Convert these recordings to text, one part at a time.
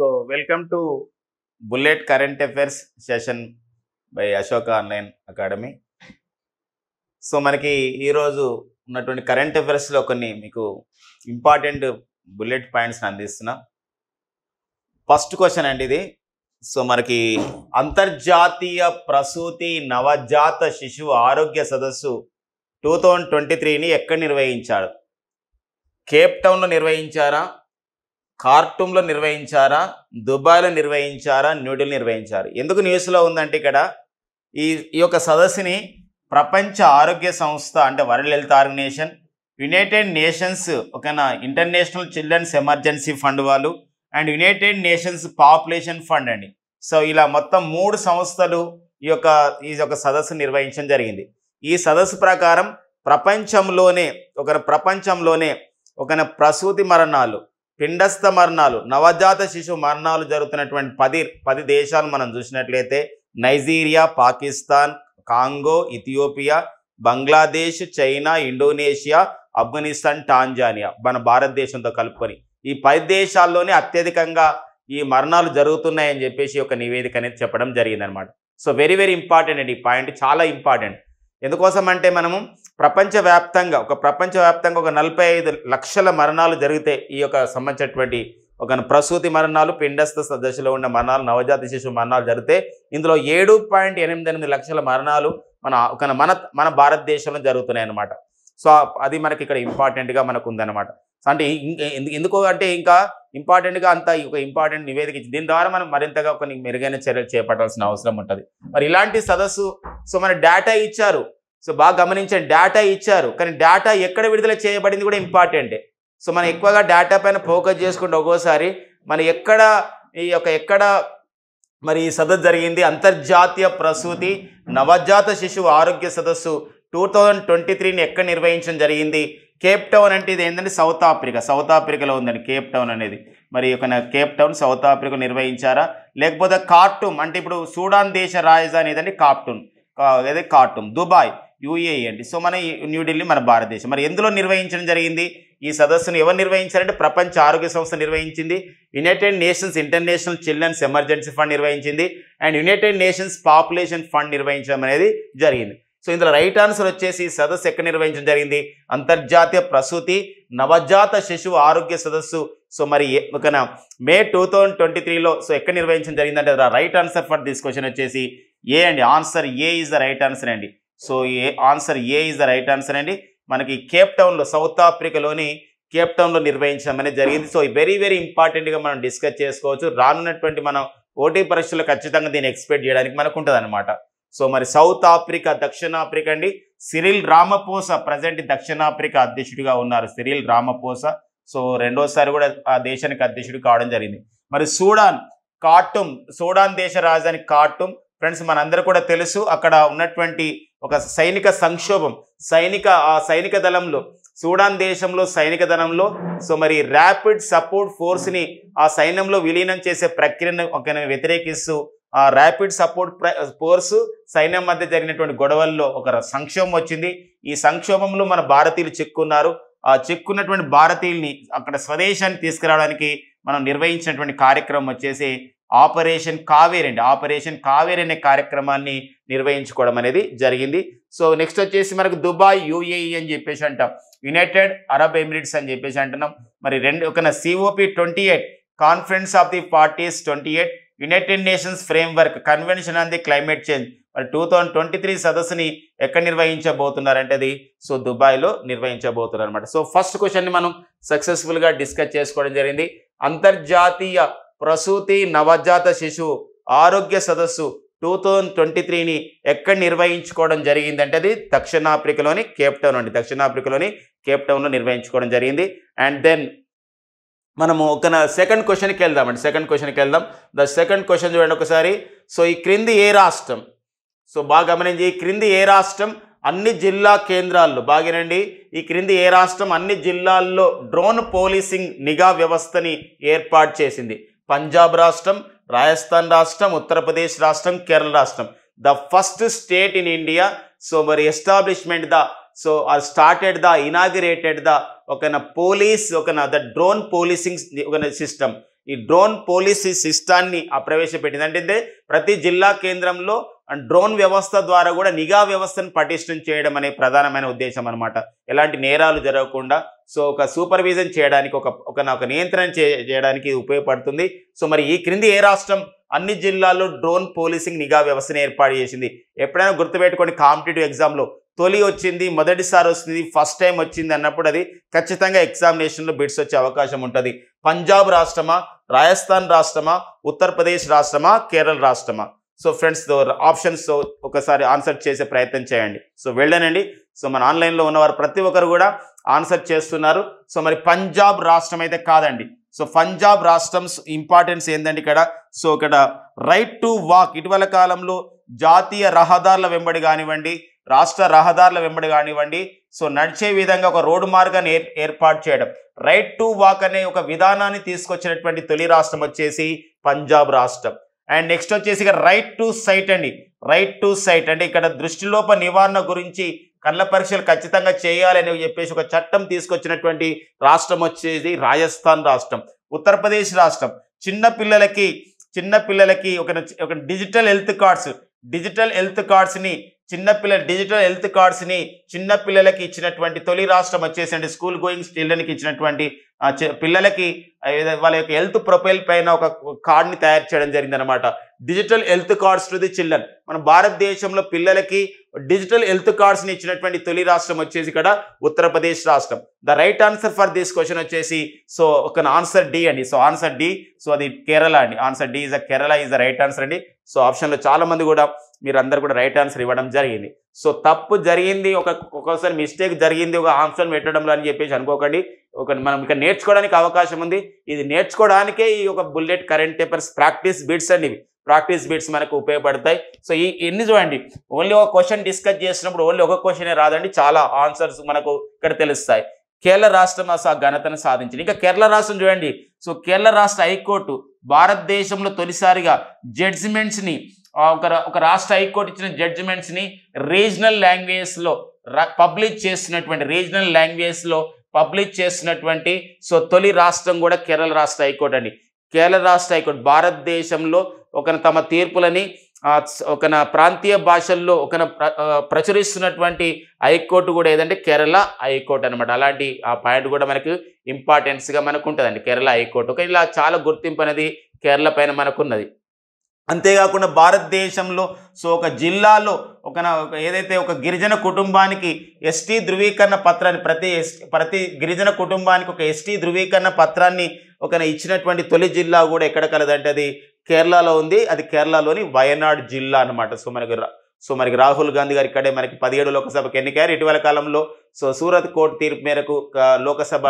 so welcome to bullet current affairs session by Ashoka online academy so మనకి ఈరోజు ఉన్నటువంటి current అఫైర్స్లో కొన్ని మీకు ఇంపార్టెంట్ బుల్లెట్ పాయింట్స్ని అందిస్తున్నా ఫస్ట్ క్వశ్చన్ అండి ఇది సో మనకి అంతర్జాతీయ ప్రసూతి నవజాత శిశువు ఆరోగ్య సదస్సు టూ థౌజండ్ ట్వంటీ త్రీని ఎక్కడ నిర్వహించారు కేప్ టౌన్లో నిర్వహించారా కార్టూమ్లో నిర్వహించారా దుబాయ్లో నిర్వహించారా న్యూఢిల్లీ నిర్వహించారు ఎందుకు న్యూస్లో ఉందంటే ఇక్కడ ఈ ఈ యొక్క సదస్సుని ప్రపంచ ఆరోగ్య సంస్థ అంటే World Health Organization United Nations ఒకనా ఇంటర్నేషనల్ చిల్డ్రన్స్ ఎమర్జెన్సీ ఫండ్ వాళ్ళు and United Nations Population Fund అండి సో ఇలా మొత్తం మూడు సంస్థలు ఈ యొక్క ఈ యొక్క సదస్సు నిర్వహించడం జరిగింది ఈ సదస్సు ప్రకారం ప్రపంచంలోనే ఒక ప్రపంచంలోనే ఒక ప్రసూతి మరణాలు పిండస్థ మరణాలు నవజాత శిశు మరణాలు జరుగుతున్నటువంటి పది పది దేశాలు మనం చూసినట్లయితే Nigeria Pakistan Congo Ethiopia Bangladesh China Indonesia Afghanistan Tanzania మన భారతదేశంతో కలుపుకొని ఈ పది దేశాల్లోనే అత్యధికంగా ఈ మరణాలు జరుగుతున్నాయని చెప్పేసి ఒక నివేదిక అనేది చెప్పడం జరిగిందనమాట సో వెరీ వెరీ ఇంపార్టెంట్ అండి ఈ పాయింట్ చాలా ఇంపార్టెంట్ ఎందుకోసం అంటే మనము ప్రపంచవ్యాప్తంగా ఒక ప్రపంచవ్యాప్తంగా ఒక నలభై ఐదు లక్షల మరణాలు జరిగితే ఈ యొక్క సంబంధించినటువంటి ఒక ప్రసూతి మరణాలు పిండస్థ దశలో ఉన్న మరణాలు నవజాత శిశు మరణాలు జరిగితే ఇందులో ఏడు పాయింట్ ఎనిమిది ఎనిమిది లక్షల మరణాలు మన ఒక మన మన భారతదేశంలో జరుగుతున్నాయి అన్నమాట సో అది మనకి ఇక్కడ ఇంపార్టెంట్గా మనకు ఉందన్నమాట అంటే ఎందుకు అంటే ఇంకా ఇంపార్టెంట్గా అంత ఒక ఇంపార్టెంట్ నివేదిక ఇచ్చి దీని ద్వారా మనం మరింతగా కొన్ని మెరుగైన చర్యలు చేపట్టాల్సిన అవసరం ఉంటుంది మరి ఇలాంటి సదస్సు సో మన డేటా ఇచ్చారు సో బాగా గమనించండి డేటా ఇచ్చారు కానీ డేటా ఎక్కడ విడుదల చేయబడింది కూడా ఇంపార్టెంటే సో మనం ఎక్కువగా డేటా పైన ఫోకస్ చేసుకుంటే ఒక్కోసారి మన ఎక్కడ ఈ యొక్క ఎక్కడ మరి ఈ సదస్సు జరిగింది అంతర్జాతీయ ప్రసూతి నవజాత శిశువు ఆరోగ్య సదస్సు టూ థౌజండ్ ట్వంటీ త్రీని ఎక్కడ నిర్వహించడం జరిగింది కేప్ టౌన్ అంటే ఇది ఏంటంటే సౌత్ ఆఫ్రికా సౌత్ ఆఫ్రికాలో ఉందండి కేప్ టౌన్ అనేది మరి ఒక కేప్ టౌన్ సౌత్ ఆఫ్రికా నిర్వహించారా లేకపోతే కార్టూమ్ అంటే ఇప్పుడు సూడాన్ దేశ రాజధాని ఏదండి కార్టూన్ అదే కార్టూమ్ దుబాయ్ యూఏఈ అండి సో మన న్యూఢిల్లీ మన భారతదేశం మరి ఎందులో నిర్వహించడం జరిగింది ఈ సదస్సును ఎవరు నిర్వహించారంటే ప్రపంచ ఆరోగ్య సంస్థ నిర్వహించింది United Nations International Children's Emergency Fund నిర్వహించింది and United Nations Population Fund నిర్వహించడం అనేది జరిగింది సో ఇందులో రైట్ ఆన్సర్ వచ్చేసి సదస్సు ఎక్కడ నిర్వహించడం జరిగింది అంతర్జాతీయ ప్రసూతి నవజాత శిశువు ఆరోగ్య సదస్సు సో మరి ఒకనా మే టూ థౌజండ్ ట్వంటీ త్రీలో సో ఎక్కడ నిర్వహించడం జరిగిందంటే right answer for this question వచ్చేసి ఏ అండి answer A is the right answer అండి so A answer A is the right answer అండి మనకి కేప్ టౌన్లో సౌత్ ఆఫ్రికాలోని కేప్ టౌన్లో నిర్వహించడం అనేది జరిగింది సో వెరీ వెరీ ఇంపార్టెంట్గా మనం డిస్కస్ చేసుకోవచ్చు రానున్నటువంటి మనం ఓటీ పరీక్షలు ఖచ్చితంగా దీన్ని ఎక్స్పెక్ట్ చేయడానికి మనకు ఉంటుంది సో మరి సౌత్ ఆఫ్రికా దక్షిణాఫ్రికా అండి సిరిల్ రామపోస ప్రజెంట్ దక్షిణాఫ్రికా అధ్యక్షుడిగా ఉన్నారు సిరిల్ రామపోస సో రెండోసారి కూడా ఆ దేశానికి అధ్యక్షుడు కావడం జరిగింది మరి సూడాన్ కార్టూమ్ సూడాన్ దేశ రాజధాని కార్టూమ్ ఫ్రెండ్స్ మనందరూ కూడా తెలుసు అక్కడ ఉన్నటువంటి ఒక సైనిక సంక్షోభం సైనిక ఆ సైనిక దళంలో సూడాన్ దేశంలో సైనిక దళంలో సో మరి ర్యాపిడ్ సపోర్ట్ ఫోర్స్ని ఆ సైన్యంలో విలీనం చేసే ప్రక్రియను ఒక వ్యతిరేకిస్తూ ఆ ర్యాపిడ్ సపోర్ట్ ఫోర్సు సైన్యం మధ్య జరిగినటువంటి గొడవల్లో ఒక సంక్షోభం వచ్చింది ఈ సంక్షోభంలో మన భారతీయులు చిక్కున్నారు ఆ చిక్కున్నటువంటి భారతీయుల్ని అక్కడ స్వదేశాన్ని తీసుకురావడానికి మనం నిర్వహించినటువంటి కార్యక్రమం వచ్చేసి ఆపరేషన్ కావేరి అండి ఆపరేషన్ కావేరి అనే కార్యక్రమాన్ని నిర్వహించుకోవడం అనేది జరిగింది సో నెక్స్ట్ వచ్చేసి మనకు దుబాయ్ యూఏఈ అని చెప్పేసి అంటాం యునైటెడ్ అరబ్ ఎమిరేట్స్ అని చెప్పేసి అంటున్నాం మరి రెండు ఒక COP twenty eight Conference of the Parties twenty eight United Nations Framework Convention on the Climate Change మరి టూ థౌజండ్ ట్వంటీ త్రీ సదస్సుని ఎక్కడ నిర్వహించబోతున్నారంటే అది సో దుబాయ్లో నిర్వహించబోతున్నారు అనమాట సో ఫస్ట్ క్వశ్చన్ని మనం సక్సెస్ఫుల్గా డిస్కస్ చేసుకోవడం జరిగింది అంతర్జాతీయ ప్రసూతి నవజాత శిశువు ఆరోగ్య సదస్సు టూ థౌజండ్ ట్వంటీ త్రీని ఎక్కడ నిర్వహించుకోవడం జరిగిందంటే అది దక్షిణాఫ్రికాలోని టౌన్ అండి దక్షిణాఫ్రికాలోని టౌన్లో నిర్వహించుకోవడం జరిగింది అండ్ దెన్ మనము ఒక సెకండ్ క్వశ్చన్కి వెళ్దామండి సెకండ్ క్వశ్చన్కి వెళ్దాం ద సెకండ్ క్వశ్చన్ చూడండి ఒకసారి సో ఈ క్రింది ఏ రాష్ట్రం సో బాగా గమనించి ఈ క్రింది ఏ రాష్ట్రం అన్ని జిల్లా కేంద్రాల్లో బాగేనండి ఈ క్రింది ఏ రాష్ట్రం అన్ని జిల్లాల్లో డ్రోన్ పోలీసింగ్ నిఘా వ్యవస్థని ఏర్పాటు చేసింది పంజాబ్ రాష్ట్రం రాజస్థాన్ రాష్ట్రం ఉత్తరప్రదేశ్ రాష్ట్రం కేరళ రాష్ట్రం the first state in India so మరి establishment the so or started the inaugurated the ఒక పోలీస్ ఒక ద డ్రోన్ పోలీసింగ్ ఒక సిస్టమ్ ఈ డ్రోన్ పోలీస్ సిస్టాన్ని ప్రవేశపెట్టింది అంటే ప్రతి జిల్లా కేంద్రంలో అండ్ డ్రోన్ వ్యవస్థ ద్వారా కూడా నిఘా వ్యవస్థను పటిష్టం చేయడం అనే ప్రధానమైన ఉద్దేశం అనమాట ఎలాంటి నేరాలు జరగకుండా సో ఒక సూపర్విజన్ చేయడానికి ఒక ఒక ఒక నియంత్రణ చేయడానికి ఇది ఉపయోగపడుతుంది సో మరి ఈ క్రింది ఏ రాష్ట్రం అన్ని జిల్లాల్లో డ్రోన్ పోలీసింగ్ నిఘా వ్యవస్థను ఏర్పాటు చేసింది ఎప్పుడైనా గుర్తుపెట్టుకోండి కాంపిటేటివ్ ఎగ్జామ్లో తొలి వచ్చింది మొదటిసారి వస్తుంది ఫస్ట్ టైం వచ్చింది అన్నప్పుడు అది ఖచ్చితంగా ఎగ్జామినేషన్లో బిడ్స్ వచ్చే అవకాశం ఉంటుంది పంజాబ్ రాష్ట్రమా రాజస్థాన్ రాష్ట్రమా ఉత్తరప్రదేశ్ రాష్ట్రమా కేరళ రాష్ట్రమా సో ఫ్రెండ్స్ ఆప్షన్స్ ఒకసారి ఆన్సర్ చేసే ప్రయత్నం చేయండి సో వెళ్ళానండి సో మన ఆన్లైన్లో ఉన్నవారు ప్రతి ఒక్కరు కూడా ఆన్సర్ చేస్తున్నారు సో మరి పంజాబ్ రాష్ట్రం అయితే కాదండి సో పంజాబ్ రాష్ట్రం ఇంపార్టెన్స్ ఏంటండి ఇక్కడ సో ఇక్కడ రైట్ టు వాక్ ఇటీవల కాలంలో జాతీయ రహదారుల వెంబడి కానివ్వండి రాష్ట్ర రహదారుల వెంబడి కానివ్వండి సో నడిచే విధంగా ఒక రోడ్డు మార్గాన్ని ఏర్పాటు చేయడం రైట్ టు వాక్ అనే ఒక విధానాన్ని తీసుకొచ్చినటువంటి తొలి రాష్ట్రం వచ్చేసి పంజాబ్ రాష్ట్రం అండ్ నెక్స్ట్ వచ్చేసి రైట్ టు సైట్ అండి రైట్ టు సైట్ అంటే ఇక్కడ దృష్టిలోప నివారణ గురించి కళ్ళ పరీక్షలు ఖచ్చితంగా చేయాలని చెప్పేసి ఒక చట్టం తీసుకొచ్చినటువంటి రాష్ట్రం వచ్చేది రాజస్థాన్ రాష్ట్రం ఉత్తరప్రదేశ్ రాష్ట్రం చిన్న పిల్లలకి చిన్న పిల్లలకి ఒక digital health cards digital health కార్డ్స్ని చిన్నపిల్ల డిజిటల్ హెల్త్ కార్డ్స్ని చిన్నపిల్లలకి ఇచ్చినటువంటి తొలి రాష్ట్రం వచ్చేసండి స్కూల్ గోయింగ్ చిల్డ్రన్కి ఇచ్చినటువంటి పిల్లలకి వాళ్ళ యొక్క హెల్త్ ప్రొఫైల్ పైన ఒక కార్డ్ని తయారు చేయడం జరిగిందనమాట digital health cards to the children మన భారతదేశంలో పిల్లలకి డిజిటల్ హెల్త్ కార్డ్స్ని ఇచ్చినటువంటి తొలి రాష్ట్రం వచ్చేసి ఇక్కడ ఉత్తరప్రదేశ్ రాష్ట్రం the right answer for this question వచ్చేసి సో ఒక ఆన్సర్ డి అండి సో ఆన్సర్ డి సో అది కేరళ అండి answer D is a Kerala is the right answer అండి సో ఆప్షన్లో చాలామంది కూడా మీరు అందరు కూడా రైట్ ఆన్సర్ ఇవ్వడం జరిగింది సో తప్పు జరిగింది ఒక ఒకసారి మిస్టేక్ జరిగింది ఒక ఆన్సర్ పెట్టడంలో అని చెప్పేసి అనుకోకండి ఒక మనం ఇక్కడ నేర్చుకోవడానికి అవకాశం ఉంది ఇది నేర్చుకోవడానికే ఈ ఒక bullet current papers practice bits అనేవి ప్రాక్టీస్ బిట్స్ మనకు ఉపయోగపడతాయి సో ఈ ఎన్ని చూడండి ఓన్లీ ఒక క్వశ్చన్ డిస్కస్ చేసినప్పుడు ఓన్లీ ఒక క్వశ్చనే రాదండి చాలా ఆన్సర్స్ మనకు ఇక్కడ తెలుస్తాయి కేరళ రాష్ట్రం ఆ ఘనతను సాధించింది ఇంకా కేరళ రాష్ట్రం చూడండి సో కేరళ రాష్ట్ర హైకోర్టు భారతదేశంలో తొలిసారిగా జడ్జిమెంట్స్ని ఒక ఒక రాష్ట్ర హైకోర్టు ఇచ్చిన జడ్జిమెంట్స్ని రీజనల్ లాంగ్వేజెస్లో పబ్లిష్ చేస్తున్నటువంటి రీజనల్ లాంగ్వేజ్లో పబ్లిష్ చేసినటువంటి సో తొలి రాష్ట్రం కూడా కేరళ రాష్ట్ర హైకోర్టు అండి కేరళ రాష్ట్ర హైకోర్టు భారతదేశంలో ఒక తమ తీర్పులని ఒక ప్రాంతీయ భాషల్లో ఒక ప్రచురిస్తున్నటువంటి హైకోర్టు కూడా ఏదంటే కేరళ హైకోర్టు అనమాట అలాంటి ఆ పాయింట్ కూడా మనకు ఇంపార్టెన్స్గా మనకు ఉంటుందండి కేరళ హైకోర్టు ఒక ఇలా చాలా గుర్తింపు అనేది కేరళ పైన మనకున్నది అంతేకాకుండా భారతదేశంలో సో ఒక జిల్లాలో ఒక ఏదైతే ఒక గిరిజన కుటుంబానికి ఎస్టీ ధృవీకరణ పత్రాన్ని ప్రతి ఎస్ ప్రతి గిరిజన కుటుంబానికి ఒక ఎస్టీ ధృవీకరణ పత్రాన్ని ఒక ఇచ్చినటువంటి తొలి జిల్లా కూడా ఎక్కడ కలదంటే అది కేరళలో ఉంది అది కేరళలోని వయనాడ్ జిల్లా అనమాట సో మనకి సో మనకి రాహుల్ గాంధీ గారు ఇక్కడే మనకి పదిహేడు లోకసభకు ఎన్నికయ్యారు ఇటీవల కాలంలో సో సూరత్ కోర్టు తీర్పు మేరకు లోకసభ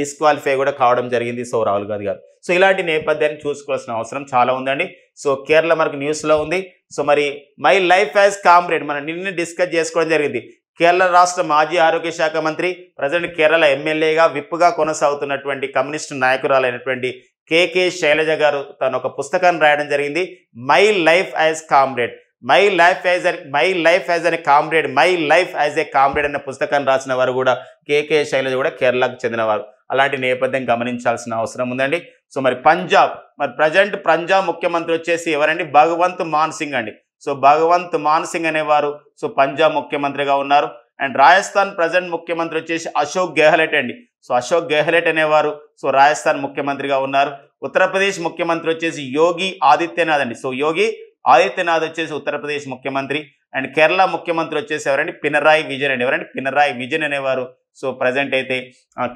డిస్క్వాలిఫై కూడా కావడం జరిగింది సో రాహుల్ గాంధీ గారు సో ఇలాంటి నేపథ్యాన్ని చూసుకోవాల్సిన అవసరం చాలా ఉందండి సో కేరళ మనకు న్యూస్లో ఉంది సో మరి మై లైఫ్ యాజ్ కామ్రేడ్ మనం నిన్న డిస్కస్ చేసుకోవడం జరిగింది కేరళ రాష్ట్ర మాజీ ఆరోగ్య శాఖ మంత్రి ప్రజెంట్ కేరళ ఎమ్మెల్యేగా విప్పుగా కొనసాగుతున్నటువంటి కమ్యూనిస్టు నాయకురాలైనటువంటి కేకే శైలజ గారు తను ఒక పుస్తకాన్ని రాయడం జరిగింది my life as comrade my life as my life as అనే comrade my life as a comrade అనే పుస్తకాన్ని రాసిన వారు కూడా కేకే శైలజ కూడా కేరళకు చెందినవారు అలాంటి నేపథ్యం గమనించాల్సిన అవసరం ఉందండి సో మరి పంజాబ్ మరి ప్రజెంట్ పంజాబ్ ముఖ్యమంత్రి వచ్చేసి ఎవరండి భగవంత్ మాన్ సింగ్ అండి సో భగవంత్ మాన్ సింగ్ అనేవారు సో పంజాబ్ ముఖ్యమంత్రిగా ఉన్నారు అండ్ రాజస్థాన్ ప్రజెంట్ ముఖ్యమంత్రి వచ్చేసి అశోక్ గెహ్లెట్ అండి సో అశోక్ గెహ్లెట్ అనేవారు సో రాజస్థాన్ ముఖ్యమంత్రిగా ఉన్నారు ఉత్తరప్రదేశ్ ముఖ్యమంత్రి వచ్చేసి యోగి ఆదిత్యనాథ్ అండి సో యోగి ఆదిత్యనాథ్ వచ్చేసి ఉత్తరప్రదేశ్ ముఖ్యమంత్రి అండ్ కేరళ ముఖ్యమంత్రి వచ్చేసి ఎవరండి పినరాయి విజయన్ అండి ఎవరండి పినరాయి విజయన్ అనేవారు సో ప్రజెంట్ అయితే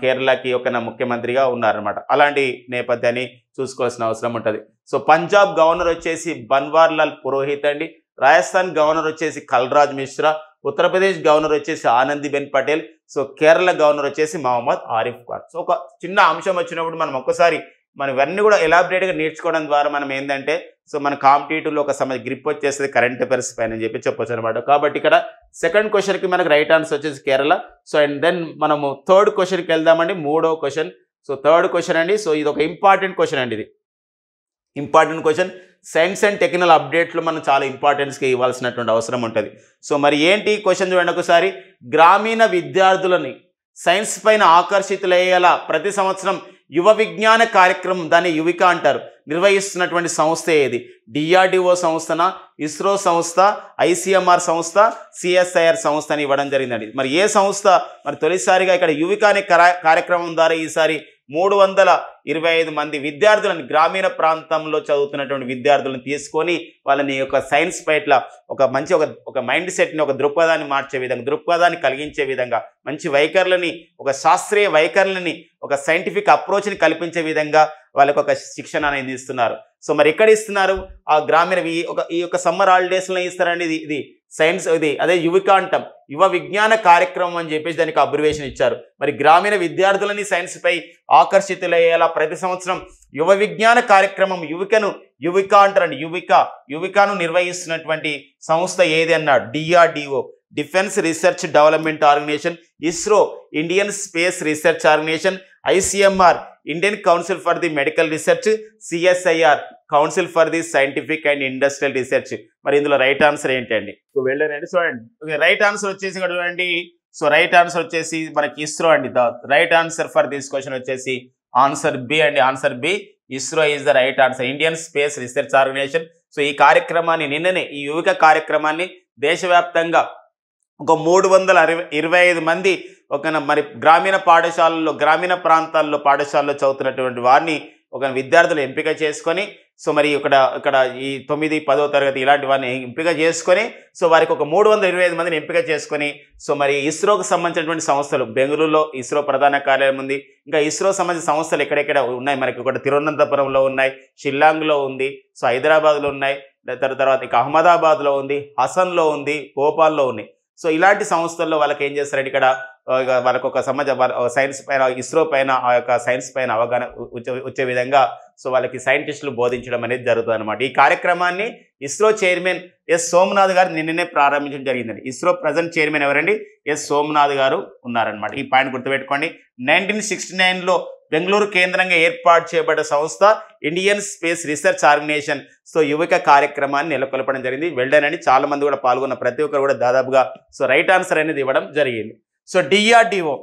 కేరళకి ఒక ముఖ్యమంత్రిగా ఉన్నారనమాట అలాంటి నేపథ్యాన్ని చూసుకోవాల్సిన అవసరం ఉంటుంది సో పంజాబ్ గవర్నర్ వచ్చేసి బన్వార్లాల్ పురోహిత్ అండి రాజస్థాన్ గవర్నర్ వచ్చేసి కల్రాజ్ మిశ్రా ఉత్తరప్రదేశ్ గవర్నర్ వచ్చేసి ఆనందీబెన్ పటేల్ సో కేరళ గవర్నర్ వచ్చేసి మహమ్మద్ ఆరిఫ్ ఖాన్ సో ఒక చిన్న అంశం వచ్చినప్పుడు మనం ఒక్కసారి మనం ఇవన్నీ కూడా ఎలాబరేట్గా నేర్చుకోవడం ద్వారా మనం ఏంటంటే సో మన కాంపిటేటివ్లో ఒక సమయ గ్రిప్ వచ్చేస్తుంది కరెంట్ అఫేర్స్ పైన అని చెప్పి చెప్పొచ్చు అనమాట కాబట్టి ఇక్కడ సెకండ్ క్వశ్చన్కి మనకు రైట్ ఆన్సర్ వచ్చేసి కేరళ సో అండ్ దెన్ మనము థర్డ్ క్వశ్చన్కి వెళ్దామండి మూడో క్వశ్చన్ సో థర్డ్ క్వశ్చన్ అండి సో ఇది ఒక ఇంపార్టెంట్ క్వశ్చన్ అండి ఇది important question science and technical అప్డేట్లు మనం చాలా ఇంపార్టెన్స్కి ఇవ్వాల్సినటువంటి అవసరం ఉంటుంది సో మరి ఏంటి క్వశ్చన్ చూడండి ఒకసారి గ్రామీణ విద్యార్థులని సైన్స్ పైన ఆకర్షితులయ్యేలా ప్రతి సంవత్సరం యువ విజ్ఞాన కార్యక్రమం దాన్ని యువిక అంటారు నిర్వహిస్తున్నటువంటి సంస్థ ఏది డిఆర్డిఓ సంస్థన ఇస్రో సంస్థ ఐసిఎంఆర్ సంస్థ సిఎస్ఐఆర్ సంస్థ అని ఇవ్వడం జరిగిందండి మరి ఏ సంస్థ మరి తొలిసారిగా ఇక్కడ యువిక అనే కార్యక్రమం ద్వారా ఈసారి మూడు వందల ఇరవై ఐదు మంది విద్యార్థులను గ్రామీణ ప్రాంతంలో చదువుతున్నటువంటి విద్యార్థులను తీసుకొని వాళ్ళని ఒక సైన్స్ పైట్ల ఒక మంచి ఒక ఒక మైండ్ సెట్ని ఒక దృక్పథాన్ని మార్చే విధంగా దృక్పథాన్ని కలిగించే విధంగా మంచి వైఖరులని ఒక శాస్త్రీయ వైఖరులని ఒక సైంటిఫిక్ అప్రోచ్ని కల్పించే విధంగా వాళ్ళకు ఒక శిక్షణ అనేది ఇస్తున్నారు సో మరి ఎక్కడ ఇస్తున్నారు ఆ గ్రామీణ ఈ ఒక ఈ యొక్క సమ్మర్ హాలిడేస్లో ఇస్తారండి ఇది ఇది సైన్స్ ఇది అదే యువిక అంటాం యువ విజ్ఞాన కార్యక్రమం అని చెప్పేసి దానికి అబ్రివేషన్ ఇచ్చారు మరి గ్రామీణ విద్యార్థులని సైన్స్పై ఆకర్షితులయ్యేలా ప్రతి సంవత్సరం యువ విజ్ఞాన కార్యక్రమం యువికను యువిక అంటారండి యువిక యువికను నిర్వహిస్తున్నటువంటి సంస్థ ఏది అన్నాడు DRDO Defence Research Development Organisation ISRO Indian Space Research Organisation ICMR Indian Council for the Medical Research CSIR Council for the Scientific and Industrial Research మరి ఇందులో రైట్ ఆన్సర్ ఏంటండి సో వెళ్ళానండి చూడండి రైట్ ఆన్సర్ వచ్చేసి చూడండి సో రైట్ ఆన్సర్ వచ్చేసి మనకి ISRO అండి the right answer for this question వచ్చేసి ఆన్సర్ బి అండి answer B ISRO is the right answer Indian Space Research Organisation so ఈ కార్యక్రమాన్ని నిన్ననే ఈ యువిక కార్యక్రమాన్ని దేశవ్యాప్తంగా ఒక మూడు వందల ఇరవై ఐదు మంది ఒక మరి గ్రామీణ పాఠశాలల్లో గ్రామీణ ప్రాంతాల్లో పాఠశాలలో చదువుతున్నటువంటి వారిని ఒక విద్యార్థులు ఎంపిక చేసుకొని సో మరి ఇక్కడ ఇక్కడ ఈ తొమ్మిది పదో తరగతి ఇలాంటి వారిని ఎంపిక చేసుకొని సో వారికి ఒక మూడు వందల ఇరవై ఐదు మందిని ఎంపిక చేసుకొని సో మరి ఇస్రోకు సంబంధించినటువంటి సంస్థలు బెంగళూరులో ఇస్రో ప్రధాన కార్యాలయం ఉంది ఇంకా ఇస్రో సంబంధించిన సంస్థలు ఎక్కడెక్కడ ఉన్నాయి మనకి ఒకటి తిరువనంతపురంలో ఉన్నాయి షిల్లాంగ్లో ఉంది సో హైదరాబాద్లో ఉన్నాయి తర్వాత ఇక అహ్మదాబాద్లో ఉంది హసన్లో ఉంది భోపాల్లో ఉన్నాయి సో ఇలాంటి సంస్థల్లో వాళ్ళకి ఏం చేస్తారంటే ఇక్కడ వాళ్ళకు ఒక సమాజ సైన్స్ పైన ఇస్రో పైన ఆ యొక్క సైన్స్ పైన అవగాహన వచ్చే విధంగా సో వాళ్ళకి సైంటిస్టులు బోధించడం అనేది జరుగుతుంది అనమాట ఈ కార్యక్రమాన్ని ఇస్రో చైర్మన్ ఎస్ సోమనాథ్ గారు నిన్ననే ప్రారంభించడం జరిగిందండి ఇస్రో ప్రజెంట్ చైర్మన్ ఎవరండి ఎస్ సోమనాథ్ గారు ఉన్నారనమాట ఈ పాయింట్ గుర్తుపెట్టుకోండి నైన్టీన్ సిక్స్టీ నైన్లో బెంగళూరు కేంద్రంగా ఏర్పాటు చేయబడ్డ సంస్థ Indian Space Research Organisation so యువక కార్యక్రమాన్ని నెలకొల్పడం జరిగింది వెళ్ళానని చాలామంది కూడా పాల్గొన్న ప్రతి ఒక్కరు కూడా దాదాపుగా సో రైట్ ఆన్సర్ అనేది ఇవ్వడం జరిగింది so DRDO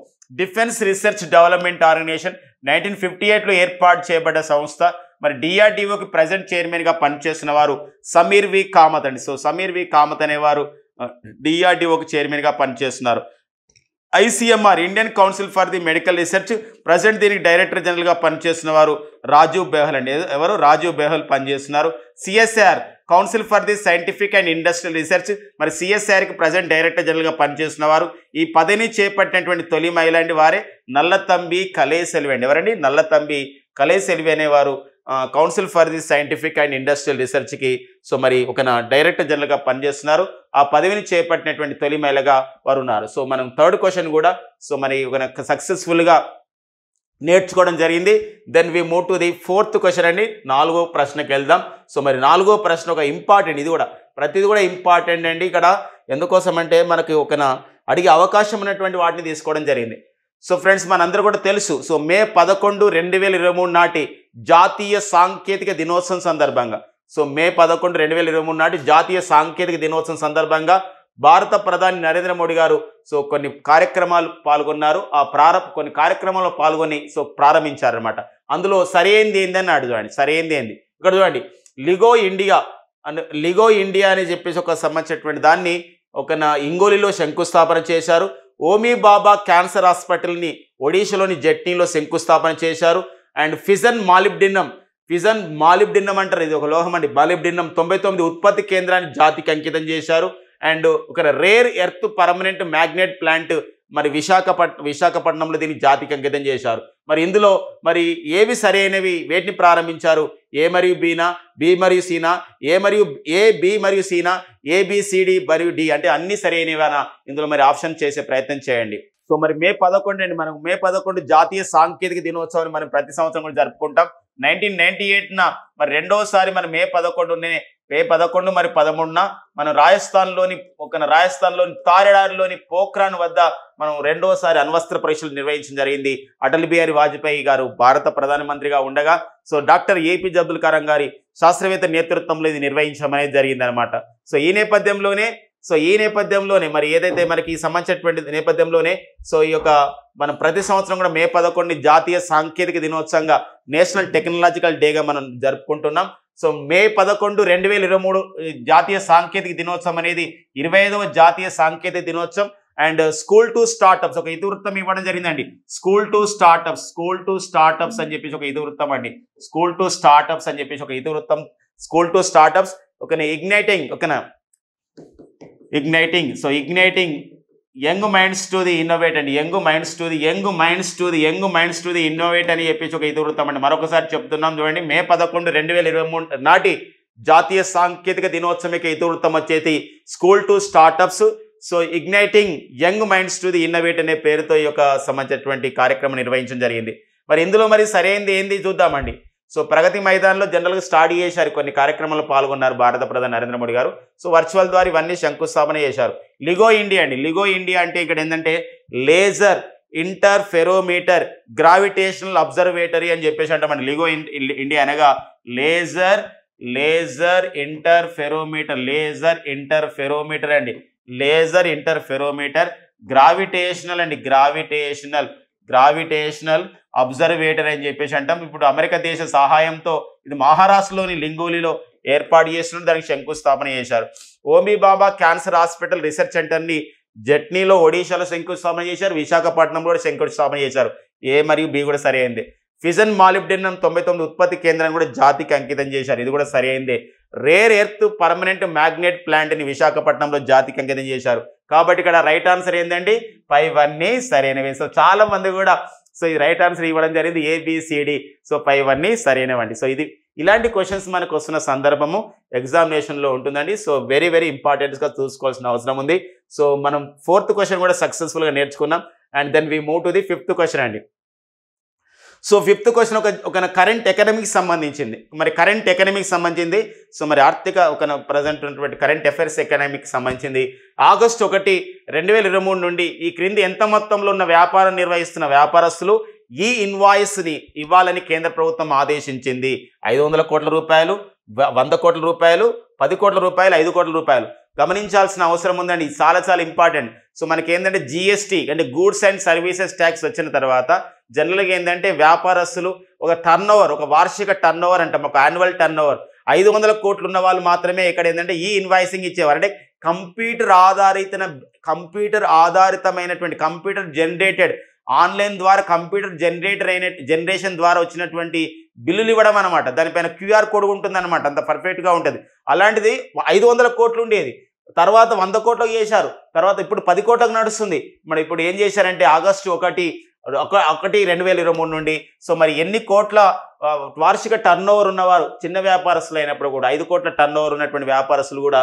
Defence Research Development Organisation nineteen fifty ఎయిట్లో ఏర్పాటు చేయబడ్డ సంస్థ మరి డిఆర్డిఓకి ప్రజెంట్ చైర్మన్గా పనిచేసిన వారు సమీర్ వి కామత్ అండి సో సమీర్ వి కామత్ అనేవారు డిఆర్డిఓకి చైర్మన్గా పనిచేస్తున్నారు ICMR Indian Council for the Medical Research present దీనికి డైరెక్టర్ జనరల్గా పనిచేసిన వారు రాజీవ్ బెహల్ అండి ఎవరు రాజీవ్ బెహల్ పనిచేస్తున్నారు CSR Council for the Scientific and Industrial Research మరి సిఎస్ఆర్కి ప్రజెంట్ డైరెక్టర్ జనరల్గా పనిచేసిన వారు ఈ పదవిని చేపట్టినటువంటి తొలి మహిళ అండి వారే నల్లతంబి సెలివి అండి ఎవరండి నల్లతంబి సెలివి అనేవారు Council for the Scientific and Industrial రీసెర్చ్కి సో మరి ఒక డైరెక్టర్ జనరల్గా పనిచేస్తున్నారు ఆ పదవిని చేపట్టినటువంటి తొలి మహిళగా వారు ఉన్నారు సో మనం థర్డ్ క్వశ్చన్ కూడా సో మరి ఒక సక్సెస్ఫుల్గా నేర్చుకోవడం జరిగింది then we move to the fourth question అండి నాలుగో ప్రశ్నకి వెళ్దాం సో మరి నాలుగో ప్రశ్న ఒక ఇంపార్టెంట్ ఇది కూడా ప్రతిది కూడా ఇంపార్టెంట్ అండి ఇక్కడ ఎందుకోసం అంటే మనకి ఒక అడిగే అవకాశం ఉన్నటువంటి వాటిని తీసుకోవడం జరిగింది సో ఫ్రెండ్స్ మనందరూ కూడా తెలుసు సో మే పదకొండు రెండు వేల ఇరవై మూడు నాటి జాతీయ సాంకేతిక దినోత్సవం సందర్భంగా సో మే పదకొండు రెండు వేల ఇరవై మూడు నాటి జాతీయ సాంకేతిక దినోత్సవం సందర్భంగా భారత ప్రధాని నరేంద్ర మోడీ గారు సో కొన్ని కార్యక్రమాలు పాల్గొన్నారు ఆ ప్రారంభ కొన్ని కార్యక్రమాల్లో పాల్గొని సో ప్రారంభించారనమాట అందులో సరైంది ఏందని అడు చూడండి సరైంది ఏంది ఇక్కడ చూడండి LIGO India and LIGO India అని చెప్పేసి ఒక సంబంధించినటువంటి దాన్ని ఒక ఇంగోలిలో శంకుస్థాపన చేశారు ఓమీ బాబా క్యాన్సర్ హాస్పిటల్ని ఒడిషాలోని జట్నీలో శంకుస్థాపన చేశారు and fission molybdenum fission molybdenum అంటారు ఇది ఒక లోహం అండి మాలిబ్డిన్నం తొంభై తొమ్మిది ఉత్పత్తి కేంద్రాన్ని జాతికి అంకితం చేశారు అండ్ ఒక rare earth permanent magnet plant మరి విశాఖపట్ విశాఖపట్నంలో దీన్ని జాతికి అంకితం చేశారు మరి ఇందులో మరి ఏవి సరైనవి వేటిని ప్రారంభించారు ఏ మరియు బీనా బి మరియు సీనా ఏ మరియు ఏ బి మరియు సీనా ఏబిసిడి మరియు డి అంటే అన్ని సరైనవేనా ఇందులో మరి ఆప్షన్ చేసే ప్రయత్నం చేయండి సో మరి మే పదకొండు అండి మనం మే పదకొండు జాతీయ సాంకేతిక దినోత్సవాన్ని మనం ప్రతి సంవత్సరం కూడా జరుపుకుంటాం నైన్టీన్ నైన్టీ ఎయిట్న మరి రెండోసారి మనం మే పదకొండునే మే పదకొండు మరి పదమూడున మనం రాజస్థాన్లోని ఒక రాజస్థాన్లోని తారెడారిలోని పోఖ్రాన్ వద్ద మనం రెండోసారి అణ్వస్త్ర పరీక్షలు నిర్వహించడం జరిగింది అటల్ బిహారీ వాజ్పేయి గారు భారత ప్రధానమంత్రిగా ఉండగా సో డాక్టర్ ఏపీజే అబ్దుల్ కరం గారి శాస్త్రవేత్త నేతృత్వంలో ఇది నిర్వహించడం అనేది జరిగిందనమాట సో ఈ నేపథ్యంలోనే సో ఈ నేపథ్యంలోనే మరి ఏదైతే మనకి సంబంధించినటువంటి నేపథ్యంలోనే సో ఈ యొక్క మనం ప్రతి సంవత్సరం కూడా మే పదకొండు జాతీయ సాంకేతిక దినోత్సవంగా నేషనల్ టెక్నాలజికల్ డేగా మనం జరుపుకుంటున్నాం సో మే పదకొండు రెండు వేల ఇరవై మూడు జాతీయ సాంకేతిక దినోత్సవం అనేది ఇరవై ఐదవ జాతీయ సాంకేతిక దినోత్సవం అండ్ స్కూల్ టు స్టార్టప్స్ ఒక ఇతివృత్తం ఇవ్వడం జరిగిందండి school to startups school to startups అని చెప్పేసి ఒక ఇతివృత్తం అండి స్కూల్ టు స్టార్టప్స్ అని చెప్పేసి ఒక ఇతివృత్తం స్కూల్ టు స్టార్టప్స్ ఒక ఇగ్నైటింగ్ ఒక igniting so igniting young minds to the innovate అండి young minds to the young minds to the young minds to the innovate అని చెప్పేసి ఒక అండి మరొకసారి చెప్తున్నాం చూడండి మే పదకొండు రెండు వేల ఇరవై మూడు నాటి జాతీయ సాంకేతిక యొక్క ఇతివృత్తం వచ్చేది school to startups so igniting young minds to the innovate అనే పేరుతో ఈ యొక్క సంబంధించినటువంటి కార్యక్రమం నిర్వహించడం జరిగింది మరి ఇందులో మరి సరైనది ఏంది చూద్దామండి సో ప్రగతి మైదాన్లో జనరల్గా స్టార్ట్ చేశారు కొన్ని కార్యక్రమాలు పాల్గొన్నారు భారత ప్రధాని నరేంద్ర మోడీ గారు సో వర్చువల్ ద్వారా ఇవన్నీ శంకుస్థాపన చేశారు లిగో ఇండియా అండి లిగో ఇండియా అంటే ఇక్కడ ఏంటంటే లేజర్ ఇంటర్ఫెరోమీటర్ గ్రావిటేషనల్ అబ్జర్వేటరీ అని చెప్పేసి అంటామండి లిగో ఇండియా అనగా laser laser interferometer laser interferometer అండి లేజర్ ఇంటర్ఫెరోమీటర్ గ్రావిటేషనల్ అండి గ్రావిటేషనల్ గ్రావిటేషనల్ అబ్జర్వేటర్ అని చెప్పేసి అంటాం ఇప్పుడు అమెరికా దేశ సహాయంతో ఇది మహారాష్ట్రలోని లింగోలీలో ఏర్పాటు చేసిన దానికి శంకుస్థాపన చేశారు Homi Bhabha Bhabha cancer hospital research సెంటర్ని జట్నీలో ఒడిషాలో శంకుస్థాపన చేశారు విశాఖపట్నంలో కూడా శంకుస్థాపన చేశారు ఏ మరియు బి కూడా సరైంది ఫిజన్ మాలిబ్డెన్ తొంభై తొమ్మిది ఉత్పత్తి కేంద్రాన్ని కూడా జాతికి అంకితం చేశారు ఇది కూడా సరైంది రేర్ ఎర్త్ పర్మనెంట్ మ్యాగ్నెట్ ప్లాంట్ని విశాఖపట్నంలో జాతికి అంకితం చేశారు కాబట్టి ఇక్కడ రైట్ ఆన్సర్ ఏంటండి పైవన్నీ సరైనవి సో చాలామంది కూడా సో ఈ రైట్ ఆన్సర్ ఇవ్వడం జరిగింది ఏబిసిడి సో పైవన్నీ సరైనవండి సో ఇది ఇలాంటి క్వశ్చన్స్ మనకు వస్తున్న సందర్భము ఎగ్జామినేషన్లో ఉంటుందండి సో వెరీ వెరీ ఇంపార్టెంట్గా చూసుకోవాల్సిన అవసరం ఉంది సో మనం ఫోర్త్ క్వశ్చన్ కూడా సక్సెస్ఫుల్గా నేర్చుకున్నాం and then we move to the fifth question అండి సో ఫిఫ్త్ క్వశ్చన్ ఒక ఒక కరెంట్ ఎకనమీకి సంబంధించింది మరి కరెంట్ ఎకనమీకి సంబంధించింది సో మరి ఆర్థిక ఒక ప్రజెంట్ ఉన్నటువంటి కరెంట్ అఫైర్స్ ఎకనమీకి సంబంధించింది ఆగస్టు ఒకటి రెండు వేల నుండి ఈ క్రింది ఎంత మొత్తంలో ఉన్న వ్యాపారం నిర్వహిస్తున్న వ్యాపారస్తులు ఈ ఇన్వాయిస్ని ఇవ్వాలని కేంద్ర ప్రభుత్వం ఆదేశించింది ఐదు వందల కోట్ల రూపాయలు వంద కోట్ల రూపాయలు పది కోట్ల రూపాయలు ఐదు కోట్ల రూపాయలు గమనించాల్సిన అవసరం ఉందండి చాలా చాలా ఇంపార్టెంట్ సో మనకి ఏంటంటే జిఎస్టీ అంటే గూడ్స్ అండ్ సర్వీసెస్ ట్యాక్స్ వచ్చిన తర్వాత జనరల్గా ఏంటంటే వ్యాపారస్తులు ఒక టర్న్ ఒక వార్షిక టర్న్ అంటాం ఒక యాన్యువల్ టర్న్ ఐదు వందల కోట్లు ఉన్న వాళ్ళు మాత్రమే ఇక్కడ ఏంటంటే ఈ ఇన్వాయిసింగ్ ఇచ్చేవారు అంటే కంప్యూటర్ ఆధారిత కంప్యూటర్ ఆధారితమైనటువంటి కంప్యూటర్ జనరేటెడ్ ఆన్లైన్ ద్వారా కంప్యూటర్ జనరేటర్ అయిన జనరేషన్ ద్వారా వచ్చినటువంటి బిల్లులు ఇవ్వడం అనమాట దానిపైన క్యూఆర్ కోడ్ ఉంటుంది అనమాట అంత పర్ఫెక్ట్గా ఉంటుంది అలాంటిది ఐదు వందల కోట్లు ఉండేది తర్వాత వంద కోట్లకు చేశారు తర్వాత ఇప్పుడు పది కోట్లకు నడుస్తుంది మరి ఇప్పుడు ఏం చేశారంటే ఆగస్టు ఒకటి ఒకటి రెండు వేల ఇరవై మూడు నుండి సో మరి ఎన్ని కోట్ల వార్షిక టర్న్ ఓవర్ ఉన్నవారు చిన్న వ్యాపారస్తులు అయినప్పుడు కూడా ఐదు కోట్ల టర్న్ ఓవర్ ఉన్నటువంటి వ్యాపారస్తులు కూడా